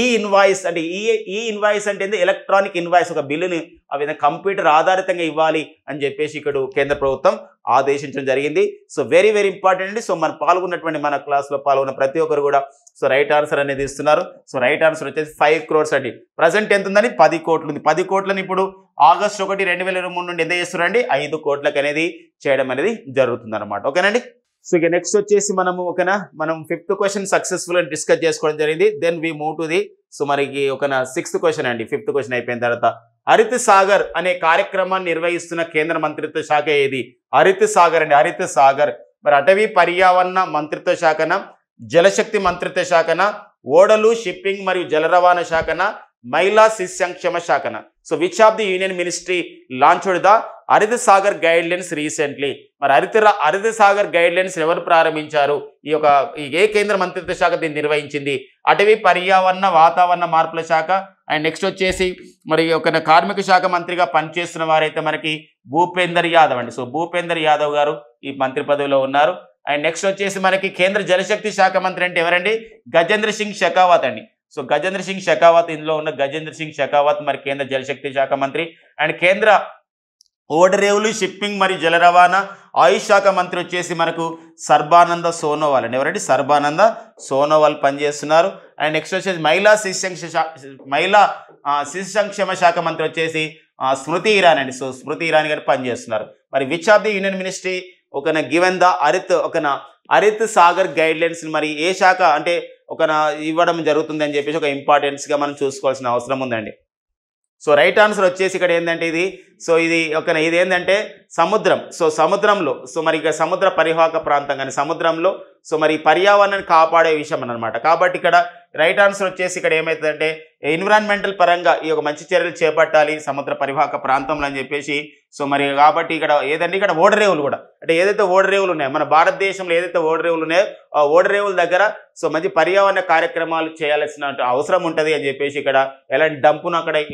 ఈ ఇన్వాయిస్ అంటే ఈ ఈ ఇన్వాయిస్ అంటే ఏంది ఎలక్ట్రానిక్ ఇన్వాయిస్ ఒక బిల్లుని ఆ విధంగా కంప్యూటర్ ఆధారితంగా ఇవ్వాలి అని చెప్పేసి ఇక్కడ కేంద్ర ప్రభుత్వం ఆదేశించడం జరిగింది సో వెరీ వెరీ ఇంపార్టెంట్ అండి సో మనం పాల్గొన్నటువంటి మన క్లాస్లో పాల్గొన్న ప్రతి ఒక్కరు కూడా సో రైట్ ఆన్సర్ అనేది ఇస్తున్నారు సో రైట్ ఆన్సర్ వచ్చేసి ఫైవ్ క్రోర్స్ అండి ప్రజెంట్ ఎంత ఉందని పది కోట్లు ఉంది పది కోట్లను ఇప్పుడు ఆగస్ట్ ఒకటి రెండు వేల ఇరవై మూడు నుండి ఎంత చేస్తున్నారండి ఐదు కోట్లకు అనేది చేయడం అనేది జరుగుతుంది ఓకేనండి సో ఇక నెక్స్ట్ వచ్చేసి మనము ఒకనా మనం ఫిఫ్త్ క్వశ్చన్ సక్సెస్ఫుల్ అని డిస్కస్ చేసుకోవడం జరిగింది then we move to the so మనకి ఒక సిక్స్త్ క్వశ్చన్ అండి ఫిఫ్త్ క్వశ్చన్ అయిపోయిన తర్వాత హరిత్ సాగర్ అనే కార్యక్రమాన్ని నిర్వహిస్తున్న కేంద్ర మంత్రిత్వ శాఖ ఏది హరిత్ సాగర్ అండి హరిత్ సాగర్ మరి అటవీ పర్యావరణ మంత్రిత్వ శాఖన జలశక్తి మంత్రిత్వ శాఖన ఓడలు షిప్పింగ్ మరియు జల రవాణా శాఖన మహిళా శిశు సంక్షేమ శాఖన so which of the union ministry launch the Harit Sagar guide lines recently మరి హరిత హరిత సాగర్ గైడ్ లైన్స్ ఎవరు ప్రారంభించారు ఈ యొక్క ఏ కేంద్ర మంత్రిత్వ శాఖ దీన్ని నిర్వహించింది అటవీ పర్యావరణ వాతావరణ మార్పుల శాఖ అండ్ నెక్స్ట్ వచ్చేసి మరి ఒక కార్మిక శాఖ మంత్రిగా పనిచేస్తున్న వారైతే మనకి భూపేందర్ యాదవ్ అండి సో భూపేందర్ యాదవ్ గారు ఈ మంత్రి పదవిలో ఉన్నారు అండ్ నెక్స్ట్ వచ్చేసి మనకి కేంద్ర జలశక్తి శాఖ మంత్రి అంటే ఎవరండి గజేంద్ర సింగ్ షెకావత్ అండి సో గజేంద్ర సింగ్ షెకావత్ ఇందులో ఉన్న గజేంద్ర సింగ్ షెకావత్ మరి కేంద్ర జలశక్తి శాఖ మంత్రి అండ్ కేంద్ర ఓడరేవులు షిప్పింగ్ మరియు జల రవాణా ఆయుష్ శాఖ మంత్రి వచ్చేసి మనకు సర్బానంద సోనోవాల్ అండి ఎవరంటే సర్బానంద సోనోవాల్ పనిచేస్తున్నారు అండ్ నెక్స్ట్ వచ్చేసి మహిళా శిశు మహిళా శిశు సంక్షేమ శాఖ మంత్రి వచ్చేసి స్మృతి ఇరానీ అండి సో స్మృతి ఇరానీ గారు పనిచేస్తున్నారు మరి which of the union ministry ఒకన గివెన్ ద అరిత్ ఒకన హరిత్ సాగర్ గైడ్లైన్స్ని మరి ఏ శాఖ అంటే ఒక ఇవ్వడం జరుగుతుంది అని చెప్పేసి ఒక ఇంపార్టెన్స్గా మనం చూసుకోవాల్సిన అవసరం ఉందండి సో రైట్ ఆన్సర్ వచ్చేసి ఇక్కడ ఏంటంటే ఇది సో ఇది ఒక ఇది ఏంటంటే సముద్రం సో సముద్రంలో సో మరి ఇక సముద్ర పరివాహక ప్రాంతం కానీ సముద్రంలో సో మరి పర్యావరణాన్ని కాపాడే విషయం అనమాట కాబట్టి ఇక్కడ రైట్ ఆన్సర్ వచ్చేసి ఇక్కడ ఏమవుతుందంటే ఎన్విరాన్మెంటల్ పరంగా ఈ యొక్క మంచి చర్యలు చేపట్టాలి సముద్ర పరివాహక ప్రాంతంలో అని చెప్పేసి సో మరి కాబట్టి ఇక్కడ ఏదండి ఇక్కడ ఓడరేవులు కూడా అంటే ఏదైతే ఓడరేవులు ఉన్నాయో మన భారతదేశంలో ఏదైతే ఓడరేవులు ఉన్నాయో ఆ ఓడరేవుల దగ్గర సో మంచి పర్యావరణ కార్యక్రమాలు చేయాల్సిన అవసరం ఉంటుంది అని చెప్పేసి ఇక్కడ ఎలాంటి డంపును అక్కడ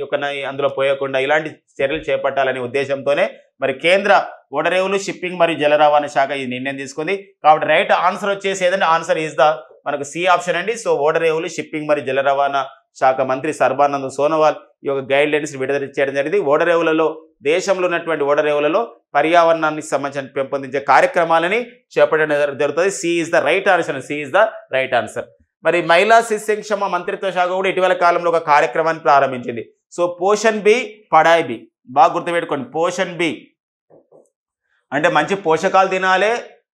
అందులో పోయకుండా ఇలాంటి చర్యలు చేపట్టాలనే ఉద్దేశంతోనే మరి కేంద్ర ఓడరేవులు షిప్పింగ్ మరియు జల రవాణా శాఖ ఈ నిర్ణయం తీసుకుంది కాబట్టి రైట్ ఆన్సర్ వచ్చేసి ఏదంటే ఆన్సర్ ఈజ్ ద మనకు సి ఆప్షన్ అండి సో ఓడరేవులు షిప్పింగ్ మరియు జల రవాణా శాఖ మంత్రి సర్బానంద్ సోనోవాల్ ఈ యొక్క గైడ్ లైన్స్ విడుదల చేయడం జరిగింది ఓడరేవులలో దేశంలో ఉన్నటువంటి ఓడరేవులలో పర్యావరణానికి సంబంధించిన పెంపొందించే కార్యక్రమాలని చేపట్టడం జరుగుతుంది C is the right answer C is the right answer మరి మహిళా సంక్షేమ మంత్రిత్వ శాఖ కూడా ఇటీవల కాలంలో ఒక కార్యక్రమాన్ని ప్రారంభించింది సో పోషన్ బి పడాయి బి బాగా గుర్తుపెట్టుకోండి పోషన్ బి అంటే మంచి పోషకాలు తినాలి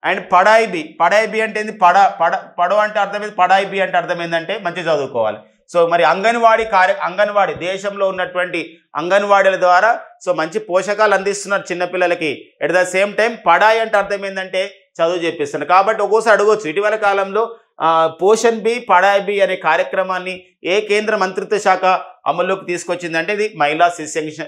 అండ్ పడాయి బి పడాయి బి అంటే ఏంది పడ పడ పడవ అంటే అర్థమైంది పడాయి బి అంటే అర్థం ఏంటంటే మంచి చదువుకోవాలి సో మరి అంగన్వాడీ కార్య అంగన్వాడీ దేశంలో ఉన్నటువంటి అంగన్వాడీల ద్వారా సో మంచి పోషకాలు అందిస్తున్నారు చిన్నపిల్లలకి at the same time Padhai అంటే అర్థం ఏంటంటే చదువు చెప్పిస్తున్నారు కాబట్టి ఒక్కోసారి అడగవచ్చు ఇటీవల కాలంలో పోషన్ బి పడాయ్ బి అనే కార్యక్రమాన్ని ఏ కేంద్ర మంత్రిత్వ శాఖ అమల్లోకి తీసుకొచ్చిందంటే ఇది మహిళా శిశు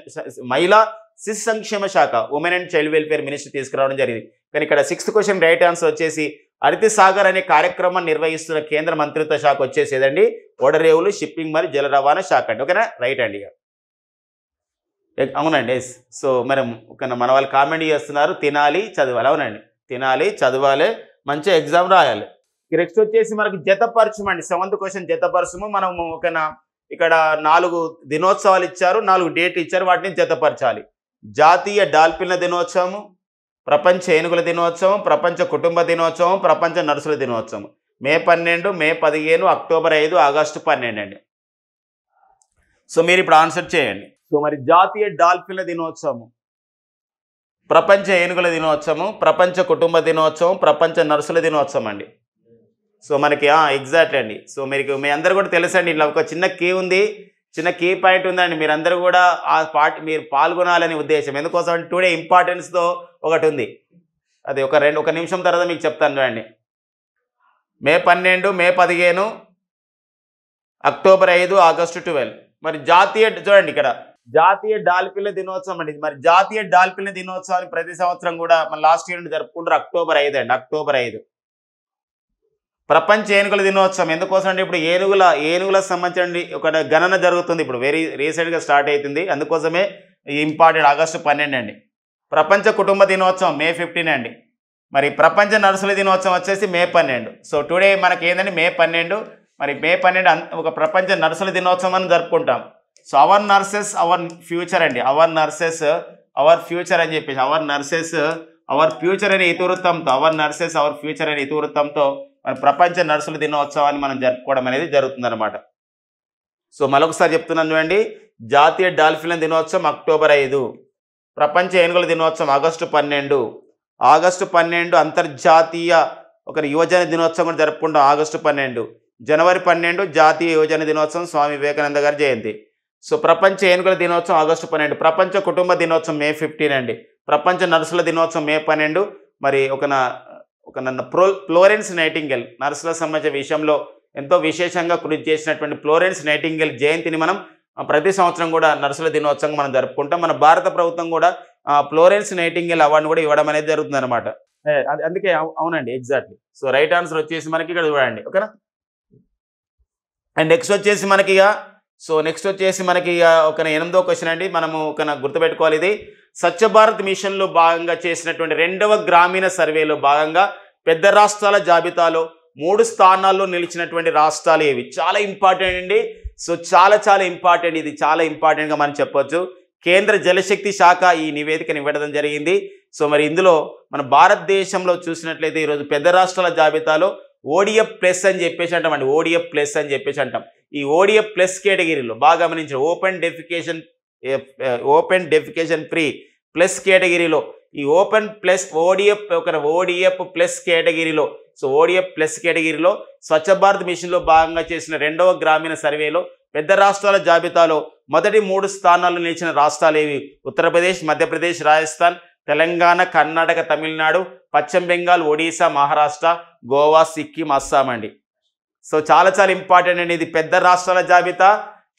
మహిళా శిశు సంక్షేమ శాఖ women and child welfare minister తీసుకురావడం జరిగింది కానీ ఇక్కడ సిక్స్త్ క్వశ్చన్ రైట్ ఆన్సర్ వచ్చేసి అరితి సాగర్ అనే కార్యక్రమాన్ని నిర్వహిస్తున్న కేంద్ర మంత్రిత్వ శాఖ వచ్చేసేదండి ఓడరేవులు షిప్పింగ్ మరియు జల రవాణా శాఖ అండి ఓకేనా రైట్ అండి అవునండి సో మనం ఒక మన వాళ్ళు కామెంట్ చేస్తున్నారు తినాలి చదవాలి అవునండి తినాలి చదవాలి మంచి ఎగ్జామ్ రాయాలి నెక్స్ట్ వచ్చేసి మనకి జతపరచం అండి సెవెంత్ క్వశ్చన్ జతపరచము మనము ఒక ఇక్కడ నాలుగు దినోత్సవాలు ఇచ్చారు నాలుగు డేట్ ఇచ్చారు వాటిని జతపరచాలి జాతీయ డాల్ఫిన్ల దినోత్సవము ప్రపంచ ఏనుగుల దినోత్సవం ప్రపంచ కుటుంబ దినోత్సవం ప్రపంచ నర్సుల దినోత్సవం మే పన్నెండు మే పదిహేను అక్టోబర్ ఐదు ఆగస్టు పన్నెండు అండి సో మీరు ఇప్పుడు ఆన్సర్ చేయండి సో మరి జాతీయ డాల్ఫిన్ల దినోత్సవం ప్రపంచ ఏనుగుల దినోత్సవం ప్రపంచ కుటుంబ దినోత్సవం ప్రపంచ నర్సుల దినోత్సవం అండి సో మనకి ఎగ్జాక్ట్ అండి సో మీరు మీ అందరు కూడా తెలుసండి ఇట్లా ఒక చిన్న కీ ఉంది చిన్న కీ పాయింట్ ఉందండి మీరందరూ కూడా ఆ పార్ట్ మీరు పాల్గొనాలనే ఉద్దేశం ఎందుకోసం అంటే టుడే ఇంపార్టెన్స్తో ఒకటి ఉంది అది ఒక రెండు ఒక నిమిషం తర్వాత మీకు చెప్తాను చూడండి మే పన్నెండు మే పదిహేను అక్టోబర్ ఐదు ఆగస్టు ట్వెల్వ్ మరి జాతీయ చూడండి ఇక్కడ జాతీయ డాల్ఫిన్ల దినోత్సవం అండి మరి జాతీయ డాల్ఫిన్ల దినోత్సవాన్ని ప్రతి సంవత్సరం కూడా మన లాస్ట్ ఇయర్ నుండి జరుపుకుంటారు అక్టోబర్ ఐదు అండి అక్టోబర్ ఐదు ప్రపంచ ఏనుగుల దినోత్సవం ఎందుకోసం అంటే ఇప్పుడు ఏనుగుల ఏనుగుల సంబంధించి ఒక గణన జరుగుతుంది ఇప్పుడు వెరీ రీసెంట్గా స్టార్ట్ అవుతుంది అందుకోసమే ఇంపార్టెంట్ ఆగస్టు పన్నెండు అండి ప్రపంచ కుటుంబ దినోత్సవం మే ఫిఫ్టీన్ అండి మరి ప్రపంచ నర్సుల దినోత్సవం వచ్చేసి మే పన్నెండు సో టుడే మనకి ఏంటంటే మే పన్నెండు మరి మే పన్నెండు ఒక ప్రపంచ నర్సుల దినోత్సవం అని జరుపుకుంటాం so our nurses our future అండి అవర్ నర్సెస్ అవర్ ఫ్యూచర్ అని చెప్పేసి అవర్ నర్సెస్ అవర్ ఫ్యూచర్ అనే ఇతివృత్తంతో అవర్ నర్సెస్ అవర్ ఫ్యూచర్ అనే ఇతివృత్తంతో మన ప్రపంచ నర్సుల దినోత్సవాన్ని మనం జరుపుకోవడం అనేది జరుగుతుందన్నమాట సో మరొకసారి చెప్తున్నాను చూడండి జాతీయ డాల్ఫిన్ల దినోత్సవం అక్టోబర్ ఐదు ప్రపంచ ఏనుగుల దినోత్సవం ఆగస్టు పన్నెండు ఆగస్టు పన్నెండు అంతర్జాతీయ ఒక యువజన దినోత్సవం కూడా జరుపుకుంటాం ఆగస్టు పన్నెండు జనవరి పన్నెండు జాతీయ యువజన దినోత్సవం స్వామి వివేకానంద గారి జయంతి సో ప్రపంచ ఏనుగుల దినోత్సవం ఆగస్టు పన్నెండు ప్రపంచ కుటుంబ దినోత్సవం మే ఫిఫ్టీన్ అండి ప్రపంచ నర్సుల దినోత్సవం మే పన్నెండు మరి ఒక నా ఒక నన్ను ప్రో ఫ్లోరెన్స్ నైటింగల్ నర్సుల సంబంధించిన విషయంలో ఎంతో విశేషంగా కృషి చేసినటువంటి ఫ్లోరెన్స్ నైటింగల్ జయంతిని మనం ప్రతి సంవత్సరం కూడా నర్సుల దినోత్సవం మనం జరుపుకుంటాం మన భారత ప్రభుత్వం కూడా ఫ్లోరెన్స్ నైటింగల్ అవార్డును కూడా ఇవ్వడం అనేది జరుగుతుంది అనమాట అందుకే అవునండి ఎగ్జాక్ట్లీ సో రైట్ ఆన్సర్ వచ్చేసి మనకి ఇక్కడ చూడండి ఓకేనా అండ్ నెక్స్ట్ వచ్చేసి మనకి ఇక సో నెక్స్ట్ వచ్చేసి మనకి ఒక ఎనిమిదో క్వశ్చన్ అండి మనము ఒక గుర్తుపెట్టుకోవాలి ఇది స్వచ్ఛ భారత్ మిషన్లో భాగంగా చేసినటువంటి రెండవ గ్రామీణ సర్వేలో భాగంగా పెద్ద రాష్ట్రాల జాబితాలో మూడు స్థానాల్లో నిలిచినటువంటి రాష్ట్రాలు ఏవి చాలా ఇంపార్టెంట్ అండి సో చాలా చాలా ఇంపార్టెంట్ ఇది చాలా ఇంపార్టెంట్గా మనం చెప్పొచ్చు కేంద్ర జలశక్తి శాఖ ఈ నివేదికను ఇవ్వడం జరిగింది సో మరి ఇందులో మన భారతదేశంలో చూసినట్లయితే ఈరోజు పెద్ద రాష్ట్రాల జాబితాలో ఓడిఎఫ్ ప్లస్ అని చెప్పేసి అండి ఓడిఎఫ్ ప్లస్ అని చెప్పేసి అంటాం ఈ ఓడిఎఫ్ ప్లస్ కేటగిరీలో బాగా గమనించిన open defecation open defecation free plus కేటగిరీలో ఈ ఓపెన్ ప్లస్ ఓడిఎఫ్ ఒక ఓడిఎఫ్ ప్లస్ కేటగిరీలో సో ఓడిఎఫ్ ప్లస్ కేటగిరీలో స్వచ్ఛ భారత్ మిషన్లో భాగంగా చేసిన రెండవ గ్రామీణ సర్వేలో పెద్ద రాష్ట్రాల జాబితాలో మొదటి మూడు స్థానాలు నిలిచిన రాష్ట్రాలు ఏవి ఉత్తరప్రదేశ్ మధ్యప్రదేశ్ రాజస్థాన్ తెలంగాణ కర్ణాటక తమిళనాడు పశ్చిమ బెంగాల్ ఒడిశా మహారాష్ట్ర గోవా సిక్కిం అస్సాం అండి సో చాలా చాలా ఇంపార్టెంట్ అండి ఇది పెద్ద రాష్ట్రాల జాబితా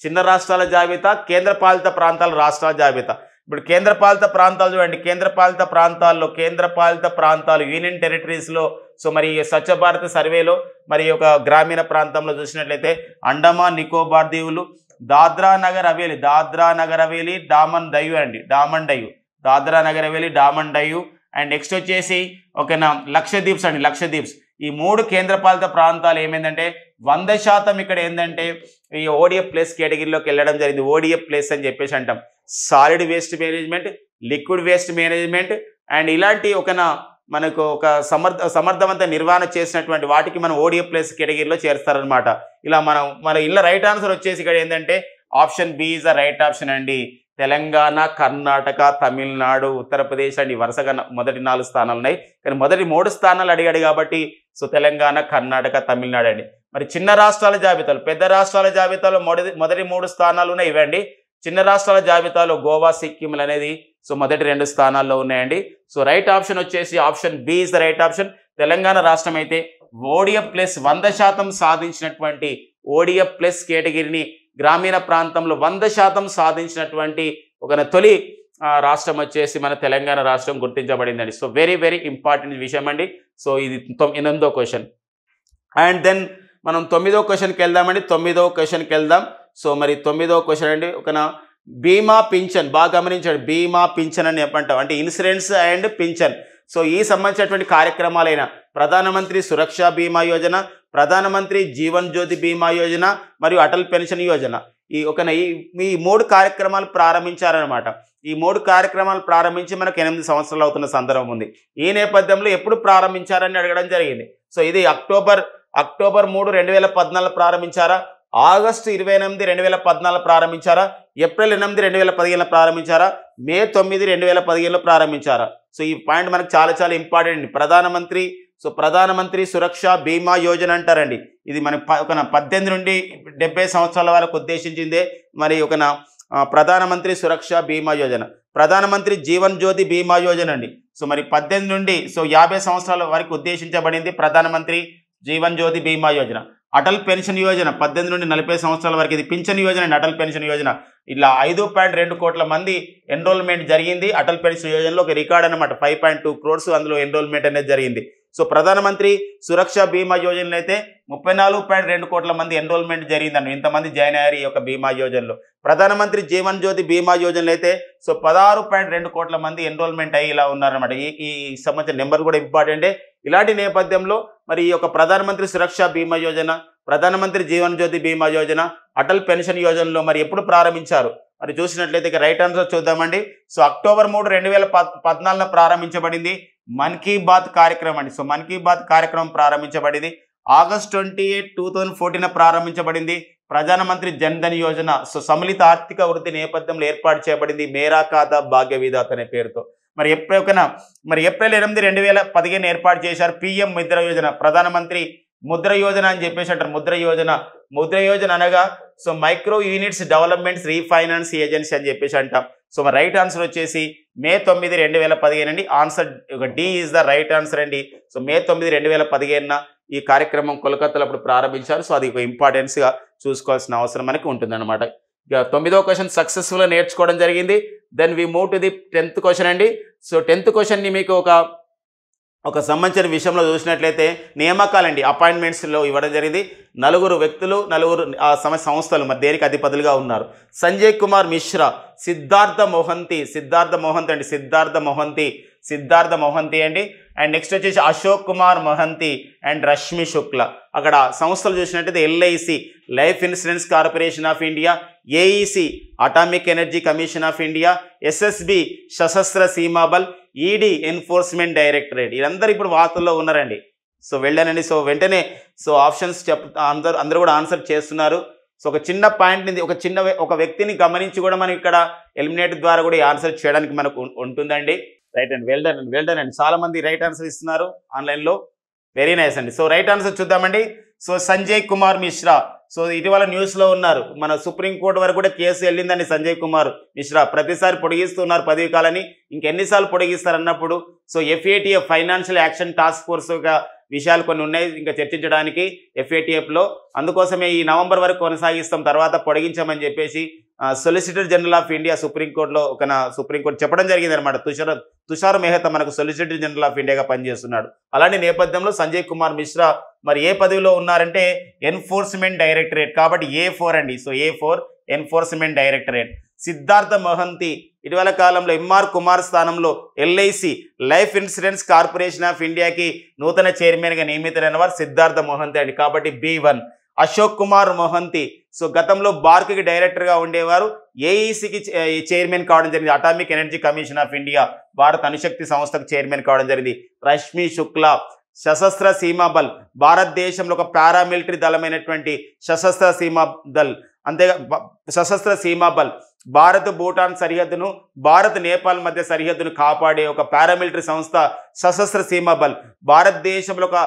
చిన్న రాష్ట్రాల జాబితా కేంద్రపాలిత ప్రాంతాల రాష్ట్రాల జాబితా ఇప్పుడు కేంద్రపాలిత ప్రాంతాలు చూడండి కేంద్రపాలిత ప్రాంతాల్లో కేంద్రపాలిత ప్రాంతాలు యూనియన్ టెరిటరీస్లో సో మరి స్వచ్ఛ భారత్ సర్వేలో మరి ఒక గ్రామీణ ప్రాంతంలో చూసినట్లయితే అండమాన్ నికోబార్ దీవులు దాద్రా నగర్ హవేలీ దాద్రా నగర్ హవేలీ డామన్ డయ్యూ అండి డామన్ డయ్యూ దాద్రా నగర్ హవేలీ డామన్ డయ్యూ అండ్ నెక్స్ట్ వచ్చేసి ఓకేనా లక్షద్వీప్స్ అండి లక్షద్వీప్స్ ఈ మూడు కేంద్రపాలిత ప్రాంతాలు ఏమైందంటే వంద శాతం ఇక్కడ ఏంటంటే ఈ ఓడిఎఫ్ ప్లస్ కేటగిరీలోకి వెళ్ళడం జరిగింది ఓడిఎఫ్ ప్లస్ అని చెప్పేసి అంటాం solid waste management liquid waste management and ఇలాంటి ఒకనా మనకు ఒక సమర్థ సమర్థవంత నిర్వహణ చేసినటువంటి వాటికి మనం ఓడిఎఫ్ ప్లస్ కేటగిరీలో చేరుస్తారనమాట ఇలా మనం మన ఇళ్ళ రైట్ ఆన్సర్ వచ్చేసి ఇక్కడ ఏంటంటే option B is the right option అండి తెలంగాణ కర్ణాటక తమిళనాడు ఉత్తరప్రదేశ్ అండ్ వరుసగా మొదటి నాలుగు స్థానాలు ఉన్నాయి కానీ మొదటి మూడు స్థానాలు అడిగాడు కాబట్టి సో తెలంగాణ కర్ణాటక తమిళనాడు అండి మరి చిన్న రాష్ట్రాల జాబితాలు పెద్ద రాష్ట్రాల జాబితాలో మొదటి మొదటి మూడు స్థానాలు ఉన్నాయి ఇవండి చిన్న రాష్ట్రాల జాబితాలో గోవా సిక్కింలు అనేది సో మొదటి రెండు స్థానాల్లో ఉన్నాయండి సో రైట్ ఆప్షన్ వచ్చేసి option B is the right option Telangana రాష్ట్రం అయితే ఓడిఎఫ్ ప్లస్ వంద శాతం సాధించినటువంటి ఓడిఎఫ్ ప్లస్ కేటగిరీని గ్రామీణ ప్రాంతంలో వంద శాతం సాధించినటువంటి ఒక తొలి రాష్ట్రం వచ్చేసి మన తెలంగాణ రాష్ట్రం గుర్తించబడిందండి సో వెరీ వెరీ ఇంపార్టెంట్ విషయం అండి సో ఇది ఎనిమిదో క్వశ్చన్ అండ్ దెన్ మనం తొమ్మిదో క్వశ్చన్కి వెళ్దామండి తొమ్మిదో క్వశ్చన్కి వెళ్దాం సో మరి తొమ్మిదో క్వశ్చన్ అండి ఒక బీమా పింఛన్ బాగా గమనించండి బీమా పింఛన్ అని చెప్పంటాం అంటే ఇన్సూరెన్స్ అండ్ పింఛన్ సో ఈ సంబంధించినటువంటి కార్యక్రమాలైన ప్రధానమంత్రి సురక్ష బీమా యోజన ప్రధానమంత్రి జీవన్ జ్యోతి బీమా యోజన మరియు అటల్ పెన్షన్ యోజన ఈ ఒక ఈ మూడు కార్యక్రమాలు ప్రారంభించారనమాట ఈ మూడు కార్యక్రమాలు ప్రారంభించి మనకు ఎనిమిది సంవత్సరాలు అవుతున్న సందర్భం ఉంది ఈ నేపథ్యంలో ఎప్పుడు ప్రారంభించారని అడగడం జరిగింది సో ఇది అక్టోబర్ అక్టోబర్ మూడు రెండు వేల పద్నాలుగు ప్రారంభించారా ఆగస్టు ఇరవై ఎనిమిది రెండు వేల పద్నాలుగు ప్రారంభించారా ఏప్రిల్ ఎనిమిది రెండు వేల పదిహేను ప్రారంభించారా మే తొమ్మిది రెండు వేల పదిహేనులో ప్రారంభించారా సో ఈ పాయింట్ మనకు చాలా చాలా ఇంపార్టెంట్ ప్రధానమంత్రి సో ప్రధానమంత్రి సురక్ష బీమా యోజన అంటారండి ఇది మన ఒక పద్దెనిమిది నుండి డెబ్బై సంవత్సరాల వరకు ఉద్దేశించిందే మరి ఒక ప్రధానమంత్రి సురక్ష బీమా యోజన ప్రధానమంత్రి జీవన్ జ్యోతి బీమా యోజన అండి సో మరి పద్దెనిమిది నుండి సో యాభై సంవత్సరాల వరకు ఉద్దేశించబడింది ప్రధానమంత్రి జీవన్ జ్యోతి బీమా యోజన అటల్ పెన్షన్ యోజన పద్దెనిమిది నుండి నలభై సంవత్సరాల వరకు ఇది పింఛన్ యోజన అండి అటల్ పెన్షన్ యోజన ఇలా ఐదు పాయింట్ రెండు కోట్ల మంది ఎన్రోల్మెంట్ జరిగింది అటల్ పెన్షన్ యోజనలో ఒక రికార్డ్ అనమాట ఫైవ్ పాయింట్ టూ క్రోర్స్ అందులో ఎన్రోల్మెంట్ అనేది జరిగింది సో ప్రధానమంత్రి సురక్ష బీమా యోజనలు అయితే ముప్పై నాలుగు పాయింట్ రెండు కోట్ల మంది ఎన్రోల్మెంట్ జరిగిందండి ఇంతమంది జాయిన్ అయ్యారు ఈ యొక్క బీమా యోజనలో ప్రధానమంత్రి జీవన్ జ్యోతి బీమా యోజనలు అయితే సో పదహారు పాయింట్ రెండు కోట్ల మంది ఎన్రోల్మెంట్ అయ్యి ఇలా ఉన్నారనమాట ఈ ఈ సంబంధించిన నెంబర్ కూడా ఇంపార్టెంటే ఇలాంటి నేపథ్యంలో మరి ఈ యొక్క ప్రధానమంత్రి సురక్ష బీమా యోజన ప్రధానమంత్రి జీవన్ జ్యోతి బీమా యోజన అటల్ పెన్షన్ యోజనలో మరి ఎప్పుడు ప్రారంభించారు మరి చూసినట్లయితే ఇక రైట్ ఆన్సర్ చూద్దామండి సో అక్టోబర్ మూడు రెండు వేల పద్నాలుగున ప్రారంభించబడింది మన్ కీ బాత్ కార్యక్రమం అండి సో మన్ కీ బాత్ కార్యక్రమం ప్రారంభించబడింది August twenty eight two thousand fourteen ప్రారంభించబడింది ప్రధానమంత్రి జన్ధన్ యోజన సో సమ్మిళిత ఆర్థిక వృద్ధి నేపథ్యంలో ఏర్పాటు చేయబడింది మేరా ఖాతా భాగ్య విధాత్ అనే పేరుతో మరి ఎప్పుడైనా మరి ఏప్రిల్ ఎనిమిది రెండు వేల పదిహేను ఏర్పాటు చేశారు పిఎం ముద్ర యోజన ప్రధానమంత్రి ముద్ర యోజన అని చెప్పేసి అంటారు ముద్ర యోజన ముద్ర యోజన అనగా so micro units developments refinance agency అని చెప్పేసి అంటాం సో రైట్ ఆన్సర్ వచ్చేసి మే తొమ్మిది రెండు వేల పదిహేను అండి answer D is the right answer అండి సో మే తొమ్మిది రెండు వేల పదిహేనున ఈ కార్యక్రమం కోల్కతాలో అప్పుడు ప్రారంభించారు సో అది ఒక ఇంపార్టెన్స్గా చూసుకోవాల్సిన అవసరం మనకి ఉంటుందన్నమాట ఇక తొమ్మిదో క్వశ్చన్ సక్సెస్ఫుల్గా నేర్చుకోవడం జరిగింది then we move to the tenth question అండి సో టెన్త్ క్వశ్చన్ని మీకు ఒక ఒక సంబంధించిన విషయంలో చూసినట్లయితే నియామకాలండి అపాయింట్మెంట్స్లో ఇవ్వడం జరిగింది నలుగురు వ్యక్తులు నలుగురు సమస్య సంస్థలు దేనికి అధిపతులుగా ఉన్నారు సంజయ్ కుమార్ మిశ్రా సిద్ధార్థ మోహంతి సిద్ధార్థ మోహంతి అండి సిద్ధార్థ మోహంతి సిద్ధార్థ మోహంతి అండి అండ్ నెక్స్ట్ వచ్చేసి అశోక్ కుమార్ మొహంతి అండ్ రష్మి శుక్ల అక్కడ సంస్థలు చూసినట్టయితే LIC life insurance corporation of India AEC atomic energy commission of India SSB Sashastra Seema Bal ED enforcement directorate వీళ్ళందరూ ఇప్పుడు వార్తల్లో ఉన్నారండి సో వెళ్ళానండి సో వెంటనే సో ఆప్షన్స్ చెప్ అందరు అందరూ కూడా ఆన్సర్ చేస్తున్నారు సో ఒక చిన్న పాయింట్ ఒక చిన్న ఒక వ్యక్తిని గమనించి కూడా మనం ఇక్కడ ఎలిమినేట్ ద్వారా కూడా ఆన్సర్ చేయడానికి మనకు ఉంటుందండి రైట్ అండ్ వెల్డన్ అండి వెల్డన్ అండి చాలామంది రైట్ ఆన్సర్ ఇస్తున్నారు ఆన్లైన్లో వెరీ నైస్ అండి సో రైట్ ఆన్సర్ చూద్దామండి సో సంజయ్ కుమార్ మిశ్రా సో ఇటీవల న్యూస్లో ఉన్నారు మన సుప్రీంకోర్టు వరకు కూడా కేసు వెళ్ళిందని సంజయ్ కుమార్ మిశ్రా ప్రతిసారి పొడిగిస్తున్నారు పదవి కాలని ఇంకెన్నిసార్లు పొడిగిస్తారన్నప్పుడు so FATF financial action task ఫోర్స్గా విషయాలు కొన్ని ఉన్నాయి ఇంకా చర్చించడానికి ఎఫ్ఏటిఎఫ్లో అందుకోసమే ఈ నవంబర్ వరకు కొనసాగిస్తాం తర్వాత పొడిగించామని చెప్పేసి సొలిసిటర్ జనరల్ ఆఫ్ ఇండియా సుప్రీంకోర్టులో ఒక సుప్రీంకోర్టు చెప్పడం జరిగింది అనమాట తుషార్ తుషార్ మెహతా మనకు సొలిసిటర్ జనరల్ ఆఫ్ ఇండియాగా పనిచేస్తున్నాడు అలాంటి నేపథ్యంలో సంజయ్ కుమార్ మిశ్రా మరి ఏ పదవిలో ఉన్నారంటే ఎన్ఫోర్స్మెంట్ డైరెక్టరేట్ కాబట్టి ఏ ఫోర్ అండి so A four enforcement directorate Siddhartha Mahanti ఇటీవల కాలంలో ఎంఆర్ కుమార్ స్థానంలో LIC life insurance corporation of ఇండియాకి నూతన చైర్మన్గా నియమితులైన వారు సిద్ధార్థ మోహంతి అండి కాబట్టి B one Ashok Kumar Mohanty so గతంలో బార్క్కి డైరెక్టర్గా ఉండేవారు ఏఈసికి చైర్మన్ కావడం జరిగింది atomic energy commission of India భారత అణుశక్తి సంస్థకు చైర్మన్ కావడం జరిగింది రష్మి శుక్లా సశస్త్ర సీమాబల్ భారతదేశంలో ఒక పారామిలిటరీ దళమైనటువంటి సశస్త్ర సీమా దల్ అంతేగా సశస్త్ర సీమా బల్ భారత్ భూటాన్ సరిహద్దును భారత్ నేపాల్ మధ్య సరిహద్దును కాపాడే ఒక పారామిలిటరీ సంస్థ సశస్త్ర సీమా బల్ భారతదేశంలో ఒక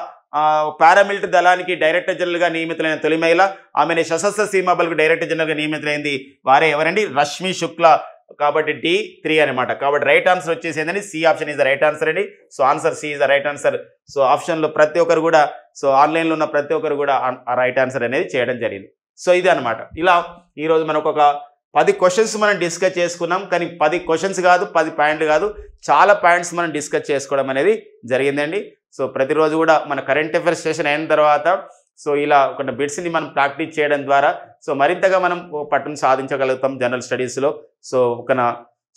పారామిలిటరీ దళానికి డైరెక్టర్ జనరల్గా నియమితులైన తొలి మహిళ ఆమెను సశస్త్ర సీమా డైరెక్టర్ జనరల్గా నియమితులైంది వారే ఎవరండి రష్మి శుక్లా కాబట్టి డి త్రీ అనమాట కాబట్టి రైట్ ఆన్సర్ వచ్చేసి ఏంటంటే C option is the right answer అండి so answer C is the right answer so ఆప్షన్లో ప్రతి ఒక్కరు కూడా సో ఆన్లైన్లో ఉన్న ప్రతి ఒక్కరు కూడా రైట్ ఆన్సర్ అనేది చేయడం జరిగింది సో ఇది అనమాట ఇలా ఈరోజు మనకు ఒక పది క్వశ్చన్స్ మనం డిస్కస్ చేసుకున్నాం కానీ పది క్వశ్చన్స్ కాదు పది పాయింట్లు కాదు చాలా పాయింట్స్ మనం డిస్కస్ చేసుకోవడం అనేది జరిగిందండి సో ప్రతిరోజు కూడా మన కరెంట్ అఫైర్స్ సెషన్ అయిన తర్వాత సో ఇలా కొన్ని బిట్స్ని మనం ప్రాక్టీస్ చేయడం ద్వారా సో మరింతగా మనం పట్టును సాధించగలుగుతాం జనరల్ స్టడీస్లో సో ఒక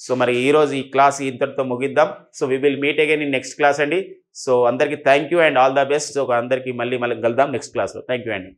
సో మరి ఈరోజు ఈ క్లాస్ ఇంతటితో ముగిద్దాం so we will meet again in next class అండి సో అందరికీ thank you and all the best so అందరికీ మళ్ళీ మళ్ళీ కలుద్దాం నెక్స్ట్ క్లాస్లో థ్యాంక్ యూ అండి